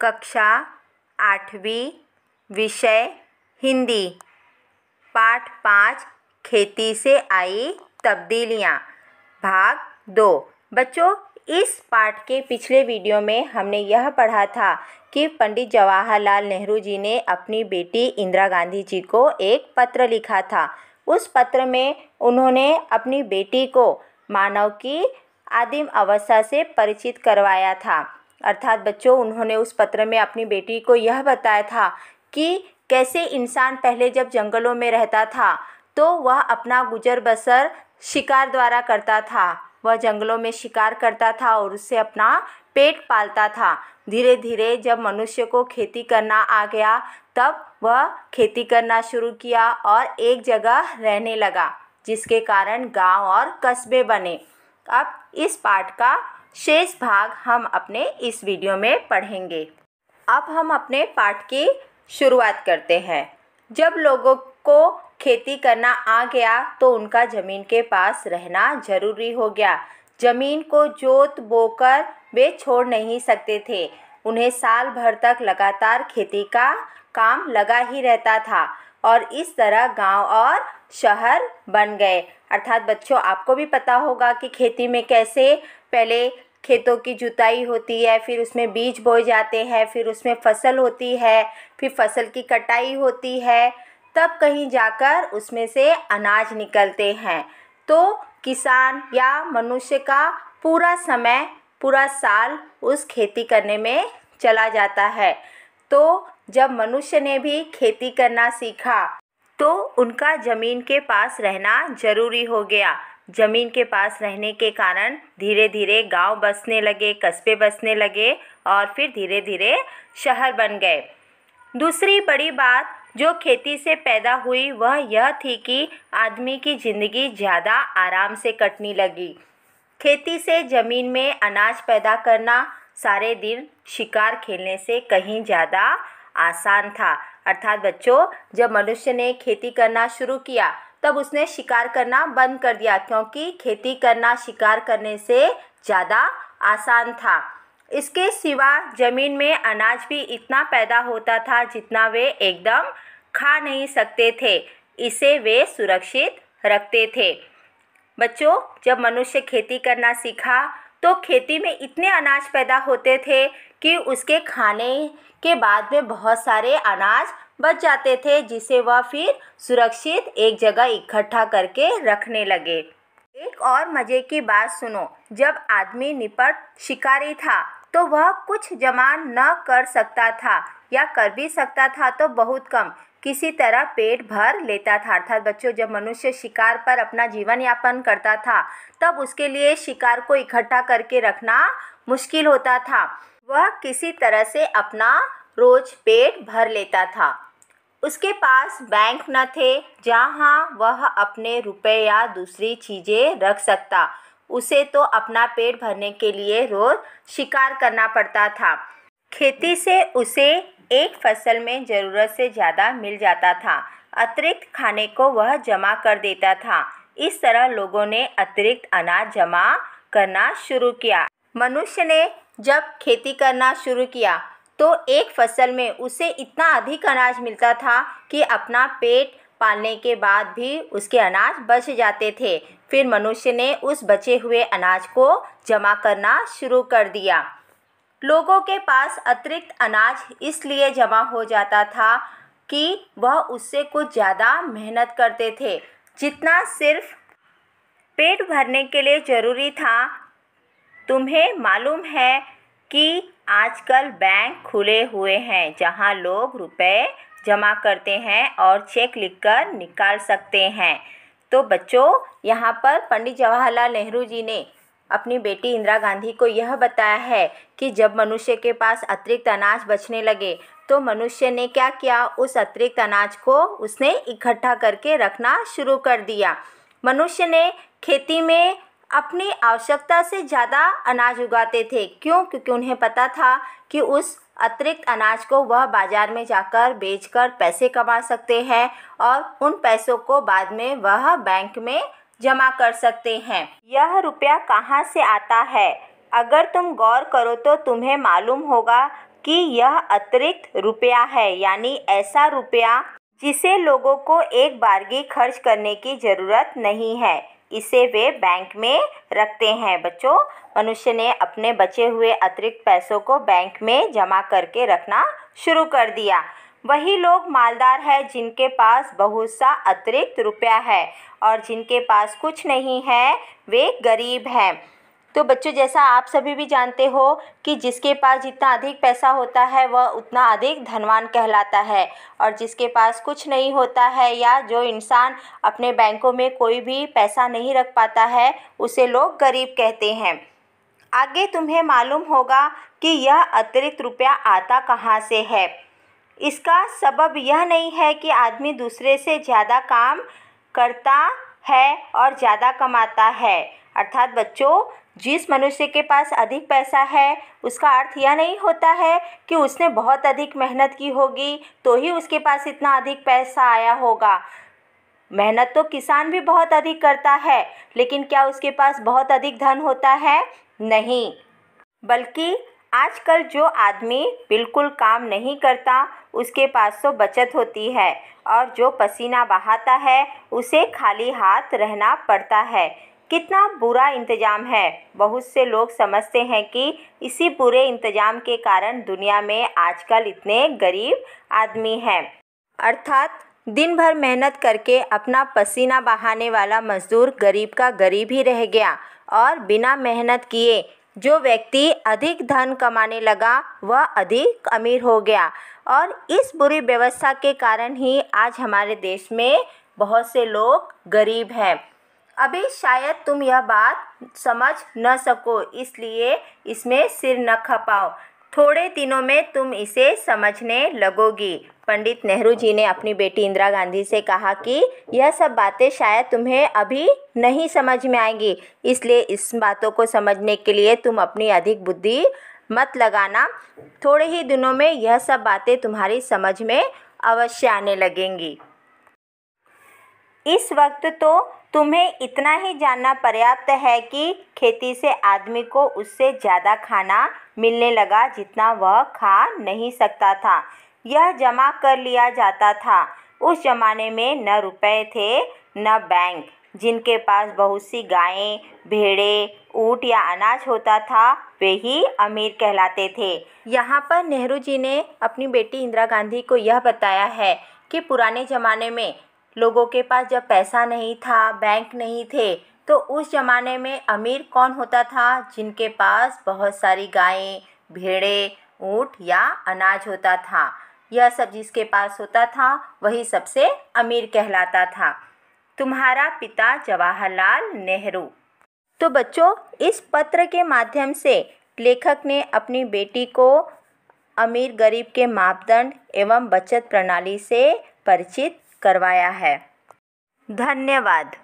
कक्षा आठवीं विषय हिंदी पाठ पाँच खेती से आई तब्दीलियाँ भाग दो बच्चों इस पाठ के पिछले वीडियो में हमने यह पढ़ा था कि पंडित जवाहरलाल नेहरू जी ने अपनी बेटी इंदिरा गांधी जी को एक पत्र लिखा था उस पत्र में उन्होंने अपनी बेटी को मानव की आदिम अवस्था से परिचित करवाया था अर्थात बच्चों उन्होंने उस पत्र में अपनी बेटी को यह बताया था कि कैसे इंसान पहले जब जंगलों में रहता था तो वह अपना गुजर बसर शिकार द्वारा करता था वह जंगलों में शिकार करता था और उससे अपना पेट पालता था धीरे धीरे जब मनुष्य को खेती करना आ गया तब वह खेती करना शुरू किया और एक जगह रहने लगा जिसके कारण गांव और कस्बे बने अब इस पाठ का शेष भाग हम अपने इस वीडियो में पढ़ेंगे अब हम अपने पाठ की शुरुआत करते हैं जब लोगों को खेती करना आ गया तो उनका ज़मीन के पास रहना जरूरी हो गया ज़मीन को जोत बोकर वे छोड़ नहीं सकते थे उन्हें साल भर तक लगातार खेती का काम लगा ही रहता था और इस तरह गांव और शहर बन गए अर्थात बच्चों आपको भी पता होगा कि खेती में कैसे पहले खेतों की जुताई होती है फिर उसमें बीज बोए जाते हैं फिर उसमें फसल होती है फिर फसल की कटाई होती है तब कहीं जाकर उसमें से अनाज निकलते हैं तो किसान या मनुष्य का पूरा समय पूरा साल उस खेती करने में चला जाता है तो जब मनुष्य ने भी खेती करना सीखा तो उनका ज़मीन के पास रहना ज़रूरी हो गया ज़मीन के पास रहने के कारण धीरे धीरे गांव बसने लगे कस्बे बसने लगे और फिर धीरे धीरे शहर बन गए दूसरी बड़ी बात जो खेती से पैदा हुई वह यह थी कि आदमी की ज़िंदगी ज़्यादा आराम से कटने लगी खेती से ज़मीन में अनाज पैदा करना सारे दिन शिकार खेलने से कहीं ज़्यादा आसान था अर्थात बच्चों जब मनुष्य ने खेती करना शुरू किया तब उसने शिकार करना बंद कर दिया क्योंकि खेती करना शिकार करने से ज़्यादा आसान था इसके सिवा ज़मीन में अनाज भी इतना पैदा होता था जितना वे एकदम खा नहीं सकते थे इसे वे सुरक्षित रखते थे बच्चों जब मनुष्य खेती करना सीखा तो खेती में इतने अनाज पैदा होते थे कि उसके खाने के बाद में बहुत सारे अनाज बच जाते थे जिसे वह फिर सुरक्षित एक जगह इकट्ठा करके रखने लगे एक और मज़े की बात सुनो जब आदमी निपट शिकारी था तो वह कुछ जमा न कर सकता था या कर भी सकता था तो बहुत कम किसी तरह पेट भर लेता था अर्थात बच्चों जब मनुष्य शिकार पर अपना जीवन यापन करता था तब उसके लिए शिकार को इकट्ठा करके रखना मुश्किल होता था वह किसी तरह से अपना रोज पेट भर लेता था उसके पास बैंक न थे जहाँ वह अपने रुपए या दूसरी चीज़ें रख सकता उसे तो अपना पेट भरने के लिए रोज़ शिकार करना पड़ता था खेती से उसे एक फसल में ज़रूरत से ज़्यादा मिल जाता था अतिरिक्त खाने को वह जमा कर देता था इस तरह लोगों ने अतिरिक्त अनाज जमा करना शुरू किया मनुष्य ने जब खेती करना शुरू किया तो एक फसल में उसे इतना अधिक अनाज मिलता था कि अपना पेट पालने के बाद भी उसके अनाज बच जाते थे फिर मनुष्य ने उस बचे हुए अनाज को जमा करना शुरू कर दिया लोगों के पास अतिरिक्त अनाज इसलिए जमा हो जाता था कि वह उससे कुछ ज़्यादा मेहनत करते थे जितना सिर्फ पेट भरने के लिए ज़रूरी था तुम्हें मालूम है कि आजकल बैंक खुले हुए हैं जहां लोग रुपए जमा करते हैं और चेक लिखकर निकाल सकते हैं तो बच्चों यहाँ पर पंडित जवाहरलाल नेहरू जी ने अपनी बेटी इंदिरा गांधी को यह बताया है कि जब मनुष्य के पास अतिरिक्त अनाज बचने लगे तो मनुष्य ने क्या किया उस अतिरिक्त अनाज को उसने इकट्ठा करके रखना शुरू कर दिया मनुष्य ने खेती में अपनी आवश्यकता से ज़्यादा अनाज उगाते थे क्यों क्योंकि उन्हें पता था कि उस अतिरिक्त अनाज को वह बाज़ार में जाकर बेचकर पैसे कमा सकते हैं और उन पैसों को बाद में वह बैंक में जमा कर सकते हैं यह रुपया कहाँ से आता है अगर तुम गौर करो तो तुम्हें मालूम होगा कि यह अतिरिक्त रुपया है यानी ऐसा रुपया जिसे लोगों को एक बारगी खर्च करने की ज़रूरत नहीं है इसे वे बैंक में रखते हैं बच्चों मनुष्य ने अपने बचे हुए अतिरिक्त पैसों को बैंक में जमा करके रखना शुरू कर दिया वही लोग मालदार है जिनके पास बहुत सा अतिरिक्त रुपया है और जिनके पास कुछ नहीं है वे गरीब हैं तो बच्चों जैसा आप सभी भी जानते हो कि जिसके पास जितना अधिक पैसा होता है वह उतना अधिक धनवान कहलाता है और जिसके पास कुछ नहीं होता है या जो इंसान अपने बैंकों में कोई भी पैसा नहीं रख पाता है उसे लोग गरीब कहते हैं आगे तुम्हें मालूम होगा कि यह अतिरिक्त रुपया आता कहाँ से है इसका सबब यह नहीं है कि आदमी दूसरे से ज़्यादा काम करता है और ज़्यादा कमाता है अर्थात बच्चों जिस मनुष्य के पास अधिक पैसा है उसका अर्थ यह नहीं होता है कि उसने बहुत अधिक मेहनत की होगी तो ही उसके पास इतना अधिक पैसा आया होगा मेहनत तो किसान भी बहुत अधिक करता है लेकिन क्या उसके पास बहुत अधिक धन होता है नहीं बल्कि आजकल जो आदमी बिल्कुल काम नहीं करता उसके पास तो बचत होती है और जो पसीना बहाता है उसे खाली हाथ रहना पड़ता है कितना बुरा इंतज़ाम है बहुत से लोग समझते हैं कि इसी बुरे इंतज़ाम के कारण दुनिया में आजकल इतने गरीब आदमी हैं अर्थात दिन भर मेहनत करके अपना पसीना बहाने वाला मज़दूर गरीब का गरीब ही रह गया और बिना मेहनत किए जो व्यक्ति अधिक धन कमाने लगा वह अधिक अमीर हो गया और इस बुरी व्यवस्था के कारण ही आज हमारे देश में बहुत से लोग गरीब हैं अभी शायद तुम यह बात समझ न सको इसलिए इसमें सिर न खपाओ थोड़े दिनों में तुम इसे समझने लगोगी पंडित नेहरू जी ने अपनी बेटी इंदिरा गांधी से कहा कि यह सब बातें शायद तुम्हें अभी नहीं समझ में आएंगी इसलिए इस बातों को समझने के लिए तुम अपनी अधिक बुद्धि मत लगाना थोड़े ही दिनों में यह सब बातें तुम्हारी समझ में अवश्य आने लगेंगी इस वक्त तो तुम्हें इतना ही जानना पर्याप्त है कि खेती से आदमी को उससे ज़्यादा खाना मिलने लगा जितना वह खा नहीं सकता था यह जमा कर लिया जाता था उस ज़माने में न रुपए थे न बैंक जिनके पास बहुत सी गायें भेड़े ऊँट या अनाज होता था वे ही अमीर कहलाते थे यहाँ पर नेहरू जी ने अपनी बेटी इंदिरा गांधी को यह बताया है कि पुराने ज़माने में लोगों के पास जब पैसा नहीं था बैंक नहीं थे तो उस ज़माने में अमीर कौन होता था जिनके पास बहुत सारी गायें भेड़े ऊँट या अनाज होता था यह सब जिसके पास होता था वही सबसे अमीर कहलाता था तुम्हारा पिता जवाहरलाल नेहरू तो बच्चों इस पत्र के माध्यम से लेखक ने अपनी बेटी को अमीर गरीब के मापदंड एवं बचत प्रणाली से परिचित करवाया है धन्यवाद